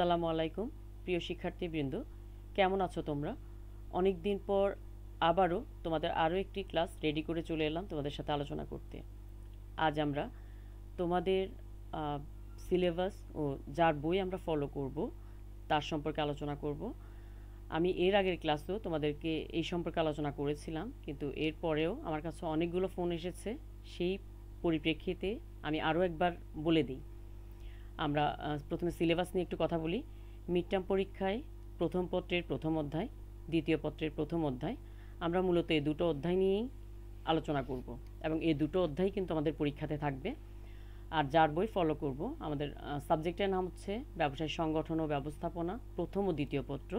আসসালামু আলাইকুম প্রিয় শিক্ষার্থীবৃন্দ কেমন আছো তোমরা অনেক দিন পর আবারও তোমাদের আরও একটি ক্লাস রেডি করে চলে এলাম তোমাদের সাথে আলোচনা করতে আজ আমরা তোমাদের সিলেবাস ও যার বই আমরা ফলো করব তার সম্পর্কে আলোচনা করব আমি এর আগের ক্লাসেও তোমাদেরকে এই সম্পর্কে আলোচনা করেছিলাম কিন্তু এর পরেও আমার কাছে অনেকগুলো ফোন এসেছে সেই পরিপ্রেক্ষিতে আমি আরও একবার বলে দিই আমরা প্রথমে সিলেবাস নিয়ে একটু কথা বলি মিড টার্ম পরীক্ষায় প্রথম পত্রের প্রথম অধ্যায় দ্বিতীয় পত্রের প্রথম অধ্যায় আমরা মূলত এই দুটো অধ্যায় নিয়েই আলোচনা করব এবং এই দুটো অধ্যায় কিন্তু আমাদের পরীক্ষাতে থাকবে আর যার বই ফলো করব আমাদের সাবজেক্টের নাম হচ্ছে ব্যবসায় সংগঠন ও ব্যবস্থাপনা প্রথম ও দ্বিতীয় পত্র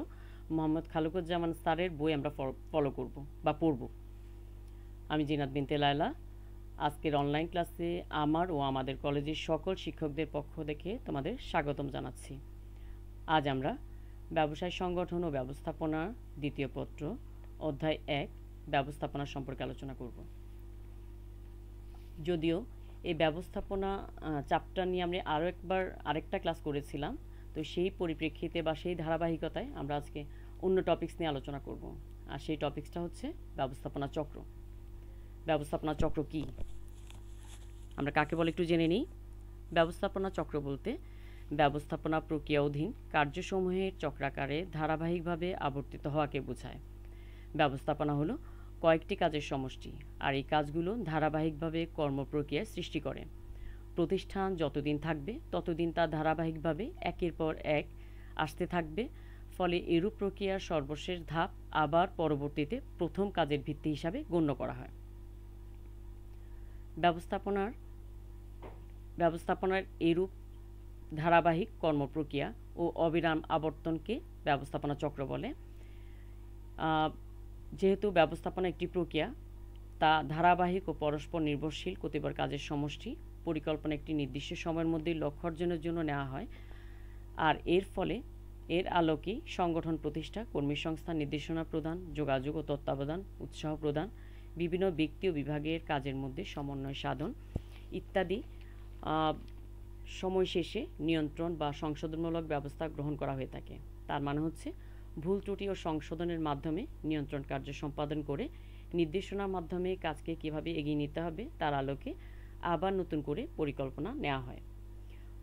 মোহাম্মদ খালুকুজ্জামান স্যারের বই আমরা ফলো করব বা পড়ব আমি জিনাত বিন লায়লা আজকের অনলাইন ক্লাসে আমার ও আমাদের কলেজের সকল শিক্ষকদের পক্ষ থেকে তোমাদের স্বাগতম জানাচ্ছি আজ আমরা ব্যবসায় সংগঠন ও ব্যবস্থাপনার দ্বিতীয় পত্র অধ্যায় এক ব্যবস্থাপনা সম্পর্কে আলোচনা করব যদিও এই ব্যবস্থাপনা চাপটা নিয়ে আমরা আরও একবার আরেকটা ক্লাস করেছিলাম তো সেই পরিপ্রেক্ষিতে বা সেই ধারাবাহিকতায় আমরা আজকে অন্য টপিক্স নিয়ে আলোচনা করব আর সেই টপিক্সটা হচ্ছে ব্যবস্থাপনা চক্র ব্যবস্থাপনা চক্র কি আমরা কাকে বলে একটু জেনে নিই ব্যবস্থাপনা চক্র বলতে ব্যবস্থাপনা প্রক্রিয়া অধীন কার্যসমূহের চক্রাকারে ধারাবাহিকভাবে আবর্তিত হওয়াকে বোঝায় ব্যবস্থাপনা হলো কয়েকটি কাজের সমষ্টি আর এই কাজগুলো ধারাবাহিকভাবে কর্ম কর্মপ্রক্রিয়া সৃষ্টি করে প্রতিষ্ঠান যতদিন থাকবে ততদিন তা ধারাবাহিকভাবে একের পর এক আসতে থাকবে ফলে এরূপ প্রক্রিয়ার সর্বশেষ ধাপ আবার পরবর্তীতে প্রথম কাজের ভিত্তি হিসাবে গণ্য করা হয় ব্যবস্থাপনার ব্যবস্থাপনার এরূপ ধারাবাহিক কর্মপ্রক্রিয়া ও অবিরাম আবর্তনকে ব্যবস্থাপনা চক্র বলে যেহেতু ব্যবস্থাপনা একটি প্রক্রিয়া তা ধারাবাহিক ও পরস্পর নির্ভরশীল কতিপয় কাজের সমষ্টি পরিকল্পনা একটি নির্দিষ্ট সময়ের মধ্যে লক্ষ্য অর্জনের জন্য নেওয়া হয় আর এর ফলে এর আলোকেই সংগঠন প্রতিষ্ঠা কর্মী সংস্থা নির্দেশনা প্রদান যোগাযোগ ও তত্ত্বাবধান উৎসাহ প্রদান বিভিন্ন ব্যক্তি ও বিভাগের কাজের মধ্যে সমন্বয় সাধন ইত্যাদি সময় শেষে নিয়ন্ত্রণ বা সংশোধনমূলক ব্যবস্থা গ্রহণ করা হয়ে থাকে তার মানে হচ্ছে ভুল ত্রুটি ও সংশোধনের মাধ্যমে নিয়ন্ত্রণ কার্য সম্পাদন করে নির্দেশনার মাধ্যমে কাজকে কিভাবে এগিয়ে নিতে হবে তার আলোকে আবার নতুন করে পরিকল্পনা নেওয়া হয়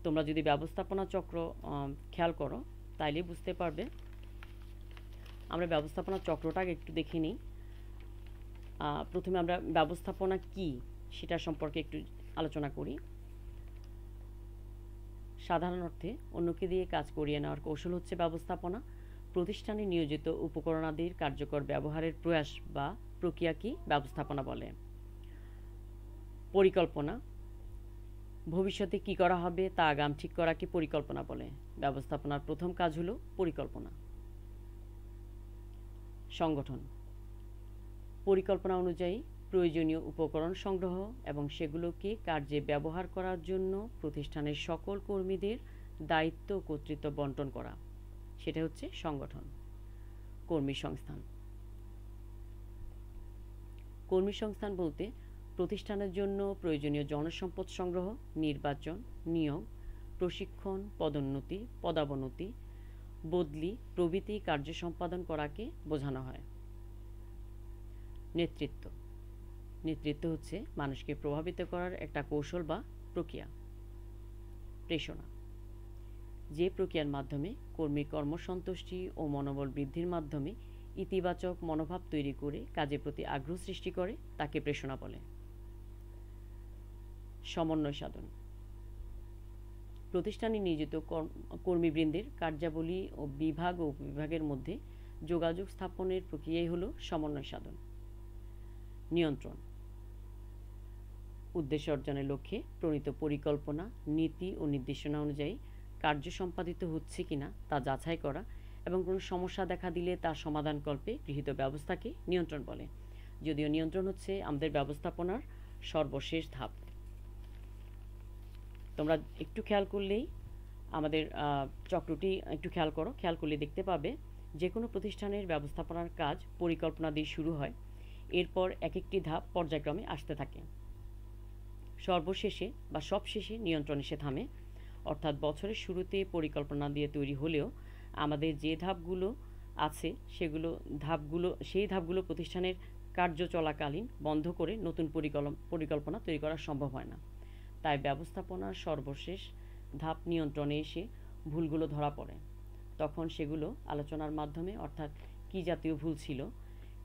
তোমরা যদি ব্যবস্থাপনা চক্র খেয়াল করো তাইলে বুঝতে পারবে আমরা ব্যবস্থাপনা চক্রটাকে একটু দেখে নিই প্রথমে আমরা ব্যবস্থাপনা কি সেটা সম্পর্কে একটু আলোচনা করি সাধারণ অর্থে অন্যকে দিয়ে কাজ করিয়ে নেওয়ার কৌশল হচ্ছে ব্যবস্থাপনা প্রতিষ্ঠানে নিয়োজিত উপকরণাদির কার্যকর ব্যবহারের প্রয়াস বা প্রক্রিয়াকে ব্যবস্থাপনা বলে পরিকল্পনা ভবিষ্যতে কি করা হবে তা আগাম ঠিক করাকে পরিকল্পনা বলে ব্যবস্থাপনার প্রথম কাজ হলো পরিকল্পনা সংগঠন পরিকল্পনা অনুযায়ী প্রয়োজনীয় উপকরণ সংগ্রহ এবং সেগুলোকে কার্যে ব্যবহার করার জন্য প্রতিষ্ঠানের সকল কর্মীদের দায়িত্ব কর্তৃত্ব বন্টন করা সেটা হচ্ছে সংগঠন কর্মী সংস্থান কর্মী সংস্থান বলতে প্রতিষ্ঠানের জন্য প্রয়োজনীয় জনসম্পদ সংগ্রহ নির্বাচন নিয়োগ প্রশিক্ষণ পদোন্নতি পদাবনতি বদলি প্রভৃতি কার্য সম্পাদন করাকে বোঝানো হয় নেতৃত্ব নেতৃত্ব হচ্ছে মানুষকে প্রভাবিত করার একটা কৌশল বা প্রক্রিয়া প্রেষণা যে প্রক্রিয়ার মাধ্যমে কর্মী কর্মসন্তুষ্টি ও মনোবল বৃদ্ধির মাধ্যমে ইতিবাচক মনোভাব তৈরি করে কাজের প্রতি আগ্রহ সৃষ্টি করে তাকে প্রেষণা বলে সমন্বয় সাধন প্রতিষ্ঠানে নিয়োজিত কর্মীবৃন্দের কার্যাবলী ও বিভাগ ও উপবিভাগের মধ্যে যোগাযোগ স্থাপনের প্রক্রিয়াই হল সমন্বয় সাধন নিয়ন্ত্রণ উদ্দেশ্য অর্জনের লক্ষ্যে প্রণীত পরিকল্পনা নীতি ও নির্দেশনা অনুযায়ী কার্য সম্পাদিত হচ্ছে কিনা তা যাচাই করা এবং কোনো সমস্যা দেখা দিলে তার সমাধানকল্পে গৃহীত ব্যবস্থাকে নিয়ন্ত্রণ বলে যদিও নিয়ন্ত্রণ হচ্ছে আমাদের ব্যবস্থাপনার সর্বশেষ ধাপ তোমরা একটু খেয়াল করলেই আমাদের চক্রটি একটু খেয়াল করো খেয়াল করলে দেখতে পাবে যে কোনো প্রতিষ্ঠানের ব্যবস্থাপনার কাজ পরিকল্পনা দিয়ে শুরু হয় এরপর এক একটি ধাপ পর্যায়ক্রমে আসতে থাকে সর্বশেষে বা সবশেষে নিয়ন্ত্রণ এসে থামে অর্থাৎ বছরের শুরুতে পরিকল্পনা দিয়ে তৈরি হলেও আমাদের যে ধাপগুলো আছে সেগুলো ধাপগুলো সেই ধাপগুলো প্রতিষ্ঠানের কার্য চলাকালীন বন্ধ করে নতুন পরিকল্পনা তৈরি করা সম্ভব হয় না তাই ব্যবস্থাপনার সর্বশেষ ধাপ নিয়ন্ত্রণে এসে ভুলগুলো ধরা পড়ে তখন সেগুলো আলোচনার মাধ্যমে অর্থাৎ কী জাতীয় ভুল ছিল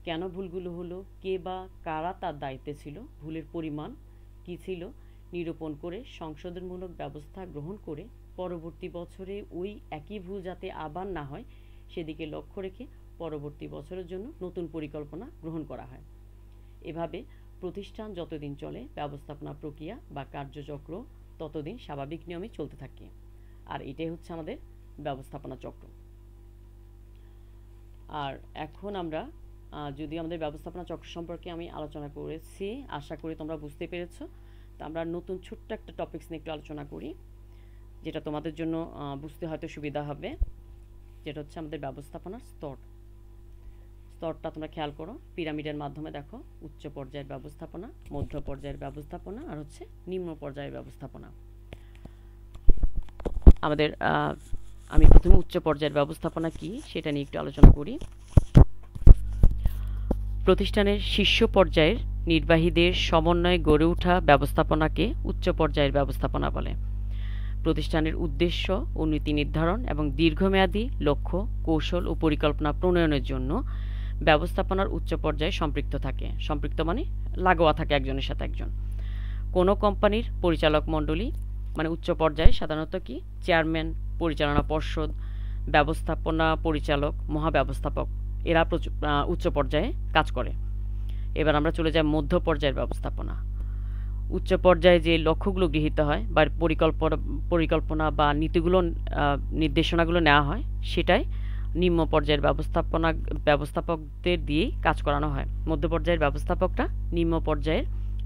কেন ভুলগুলো হলো কে বা কারা তার দায়িত্বে ছিল ভুলের পরিমাণ কি ছিল নিরূপণ করে সংশোধনমূলক ব্যবস্থা গ্রহণ করে পরবর্তী বছরে ওই একই ভুল যাতে আবার না হয় সেদিকে লক্ষ্য রেখে পরবর্তী বছরের জন্য নতুন পরিকল্পনা গ্রহণ করা হয় এভাবে প্রতিষ্ঠান যতদিন চলে ব্যবস্থাপনা প্রক্রিয়া বা কার্যচক্র ততদিন স্বাভাবিক নিয়মে চলতে থাকে আর এটাই হচ্ছে আমাদের ব্যবস্থাপনা চক্র আর এখন আমরা যদি আমাদের ব্যবস্থাপনা চক্র সম্পর্কে আমি আলোচনা করেছি আশা করি তোমরা বুঝতে পেরেছ তো আমরা নতুন ছোট্ট একটা টপিক্স নিয়ে একটু আলোচনা করি যেটা তোমাদের জন্য বুঝতে হয়তো সুবিধা হবে যেটা হচ্ছে আমাদের ব্যবস্থাপনার স্তর স্তরটা তোমরা খেয়াল করো পিরামিডের মাধ্যমে দেখো উচ্চ পর্যায়ের ব্যবস্থাপনা মধ্য পর্যায়ের ব্যবস্থাপনা আর হচ্ছে নিম্ন পর্যায়ের ব্যবস্থাপনা আমাদের আমি প্রথমে উচ্চ পর্যায়ের ব্যবস্থাপনা কি সেটা নিয়ে একটু আলোচনা করি প্রতিষ্ঠানের শীর্ষ পর্যায়ের নির্বাহীদের সমন্বয়ে গড়ে ওঠা ব্যবস্থাপনাকে উচ্চ পর্যায়ের ব্যবস্থাপনা বলে প্রতিষ্ঠানের উদ্দেশ্য ও নীতি নির্ধারণ এবং দীর্ঘমেয়াদী লক্ষ্য কৌশল ও পরিকল্পনা প্রণয়নের জন্য ব্যবস্থাপনার উচ্চ পর্যায়ে সম্পৃক্ত থাকে সম্পৃক্ত মানে লাগোয়া থাকে একজনের সাথে একজন কোনো কোম্পানির পরিচালক মণ্ডলী মানে উচ্চ পর্যায়ে সাধারণত কি চেয়ারম্যান পরিচালনা পর্ষদ ব্যবস্থাপনা পরিচালক মহাব্যবস্থাপক এরা উচ্চ পর্যায়ে কাজ করে এবার আমরা চলে যাই মধ্য পর্যায়ের ব্যবস্থাপনা উচ্চ পর্যায়ে যে লক্ষ্যগুলো গৃহীত হয় বা পরিকল্পনা পরিকল্পনা বা নীতিগুলো নির্দেশনাগুলো নেওয়া হয় সেটাই নিম্ন পর্যায়ের ব্যবস্থাপনা ব্যবস্থাপকদের দিয়েই কাজ করানো হয় মধ্য পর্যায়ের ব্যবস্থাপকরা নিম্ন পর্যায়ের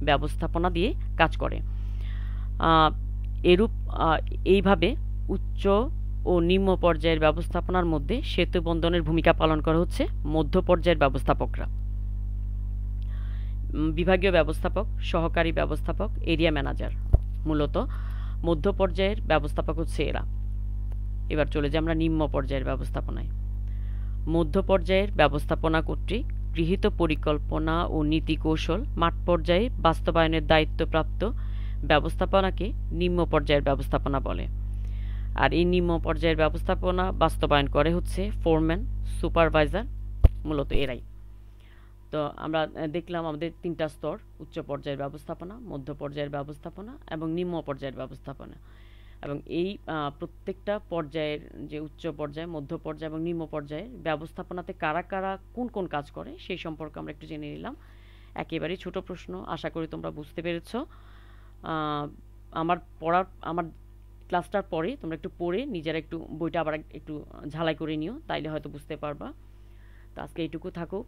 ব্যবস্থাপনা দিয়ে কাজ করে এরূপ এইভাবে উচ্চ ও নিম্ন পর্যায়ের ব্যবস্থাপনার মধ্যে সেতু বন্ধনের ভূমিকা পালন করা হচ্ছে মধ্য পর্যায়ের ব্যবস্থাপকরা বিভাগীয় ব্যবস্থাপক সহকারী ব্যবস্থাপক এরিয়া ম্যানেজার মূলত মধ্য পর্যায়ের ব্যবস্থাপক হচ্ছে এরা এবার চলে যাই আমরা নিম্ন পর্যায়ের ব্যবস্থাপনায় মধ্য পর্যায়ের ব্যবস্থাপনা কর্তৃক গৃহীত পরিকল্পনা ও নীতি কৌশল মাঠ পর্যায়ে বাস্তবায়নের দায়িত্বপ্রাপ্ত ব্যবস্থাপনাকে নিম্ন পর্যায়ের ব্যবস্থাপনা বলে আর এই নিম্ন পর্যায়ের ব্যবস্থাপনা বাস্তবায়ন করে হচ্ছে ফোরম্যান সুপারভাইজার মূলত এরাই তো আমরা দেখলাম আমাদের তিনটা স্তর উচ্চ পর্যায়ের ব্যবস্থাপনা মধ্য পর্যায়ের ব্যবস্থাপনা এবং নিম্ন পর্যায়ের ব্যবস্থাপনা এবং এই প্রত্যেকটা পর্যায়ের যে উচ্চ পর্যায় মধ্য পর্যায় এবং নিম্ন পর্যায়ের ব্যবস্থাপনাতে কারা কারা কোন কোন কাজ করে সেই সম্পর্কে আমরা একটু জেনে নিলাম একেবারেই ছোট প্রশ্ন আশা করি তোমরা বুঝতে পেরেছ আমার পড়ার আমার ক্লাসটার পরে তোমরা একটু পড়ে নিজেরা একটু বইটা আবার একটু ঝালাই করে নিও তাইলে হয়তো বুঝতে পারবা তো আজকে এইটুকু থাকুক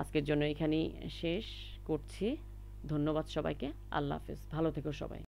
আজকের জন্য এখানেই শেষ করছি ধন্যবাদ সবাইকে আল্লাহ হাফেজ ভালো থেকো সবাই